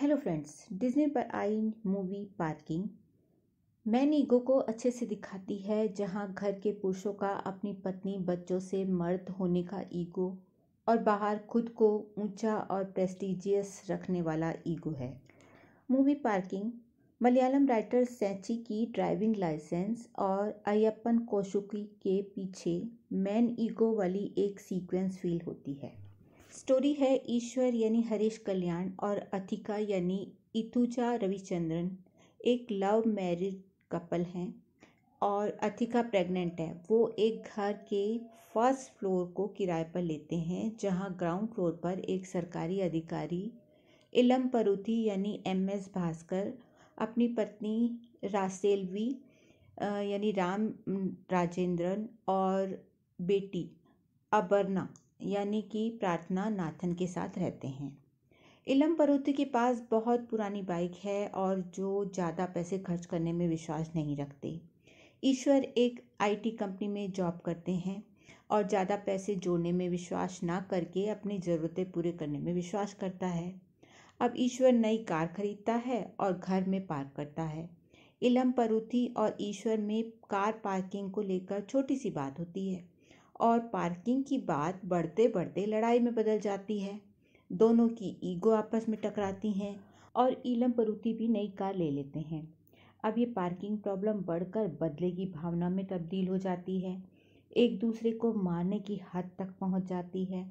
hello friends Disney पर आई movie Parking मैन ईगो को अच्छे से दिखाती है जहां घर के पुरुषों का अपनी पत्नी बच्चों से मर्द होने का ईगो और बाहर खुद को ऊंचा और प्रेस्टिजियस रखने वाला ईगो है movie Parking Malayalam writer Sachy की ड्राइविंग लाइसेंस और अयप्पन कोशुकी के पीछे मैन ईगो वाली एक सीक्वेंस फील होती है स्टोरी है ईश्वर यानी हरीश कल्याण और अथिका यानी इतुजा रविचंद्रन एक लव मैरिड कपल हैं और अथिका प्रेग्नेंट है वो एक घर के फर्स्ट फ्लोर को किराए पर लेते हैं जहाँ ग्राउंड फ्लोर पर एक सरकारी अधिकारी इलम परुथी यानी एम एस भास्कर अपनी पत्नी रासेलवी यानी राम राजेंद्रन और बेटी अबरना यानी कि प्रार्थना नाथन के साथ रहते हैं इलम परोती के पास बहुत पुरानी बाइक है और जो ज़्यादा पैसे खर्च करने में विश्वास नहीं रखते ईश्वर एक आईटी कंपनी में जॉब करते हैं और ज़्यादा पैसे जोड़ने में विश्वास ना करके अपनी ज़रूरतें पूरे करने में विश्वास करता है अब ईश्वर नई कार खरीदता है और घर में पार्क करता है इलम परुथी और ईश्वर में कार पार्किंग को लेकर छोटी सी बात होती है और पार्किंग की बात बढ़ते बढ़ते लड़ाई में बदल जाती है दोनों की ईगो आपस में टकराती हैं और ईलम परूती भी नई कार ले लेते हैं अब ये पार्किंग प्रॉब्लम बढ़कर बदले की भावना में तब्दील हो जाती है एक दूसरे को मारने की हद तक पहुंच जाती है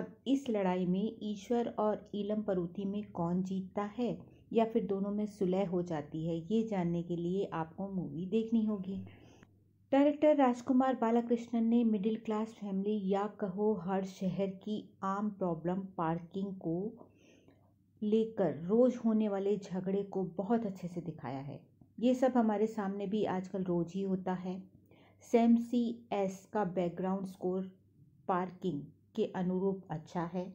अब इस लड़ाई में ईश्वर और ईलम परूथी में कौन जीतता है या फिर दोनों में सुलह हो जाती है ये जानने के लिए आपको मूवी देखनी होगी डायरेक्टर राजकुमार बालाकृष्णन ने मिडिल क्लास फैमिली या कहो हर शहर की आम प्रॉब्लम पार्किंग को लेकर रोज़ होने वाले झगड़े को बहुत अच्छे से दिखाया है ये सब हमारे सामने भी आजकल रोज़ ही होता है सेम सी एस का बैकग्राउंड स्कोर पार्किंग के अनुरूप अच्छा है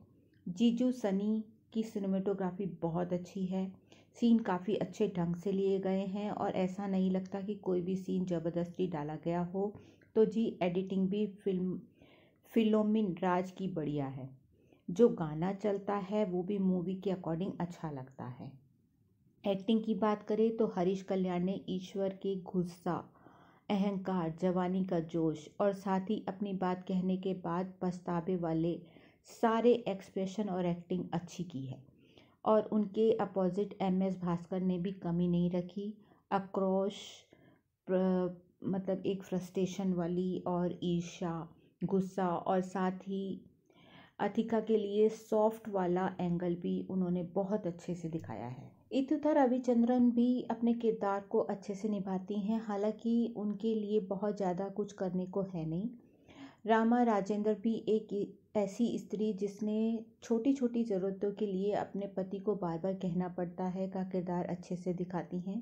जीजू सनी की सिनेमेटोग्राफी बहुत अच्छी है सीन काफ़ी अच्छे ढंग से लिए गए हैं और ऐसा नहीं लगता कि कोई भी सीन ज़बरदस्ती डाला गया हो तो जी एडिटिंग भी फिल्म फिलोमिन राज की बढ़िया है जो गाना चलता है वो भी मूवी के अकॉर्डिंग अच्छा लगता है एक्टिंग की बात करें तो हरीश कल्याण ने ईश्वर के गुस्सा अहंकार जवानी का जोश और साथ ही अपनी बात कहने के बाद पछतावे वाले सारे एक्सप्रेशन और एक्टिंग अच्छी की है और उनके अपोज़िट एम एस भास्कर ने भी कमी नहीं रखी आक्रोश मतलब एक फ्रस्टेशन वाली और ईर्षा गुस्सा और साथ ही अथिका के लिए सॉफ्ट वाला एंगल भी उन्होंने बहुत अच्छे से दिखाया है इतुता रविचंद्रन भी अपने किरदार को अच्छे से निभाती हैं हालांकि उनके लिए बहुत ज़्यादा कुछ करने को है नहीं रामा राजेंद्र भी एक ऐसी स्त्री जिसने छोटी छोटी ज़रूरतों के लिए अपने पति को बार बार कहना पड़ता है का किरदार अच्छे से दिखाती हैं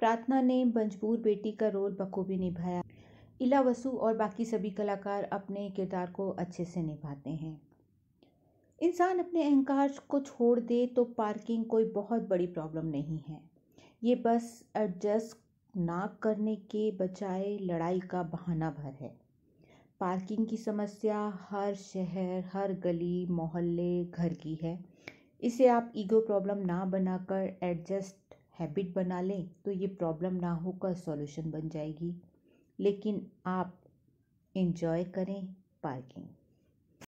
प्रार्थना ने मजबूर बेटी का रोल बखूबी निभाया इला वसु और बाकी सभी कलाकार अपने किरदार को अच्छे से निभाते हैं इंसान अपने अहंकार को छोड़ दे तो पार्किंग कोई बहुत बड़ी प्रॉब्लम नहीं है ये बस एडजस्ट ना करने के बजाय लड़ाई का बहाना भर है पार्किंग की समस्या हर शहर हर गली मोहल्ले घर की है इसे आप ईगो प्रॉब्लम ना बनाकर एडजस्ट हैबिट बना लें तो ये प्रॉब्लम ना होकर सॉल्यूशन बन जाएगी लेकिन आप इन्जॉय करें पार्किंग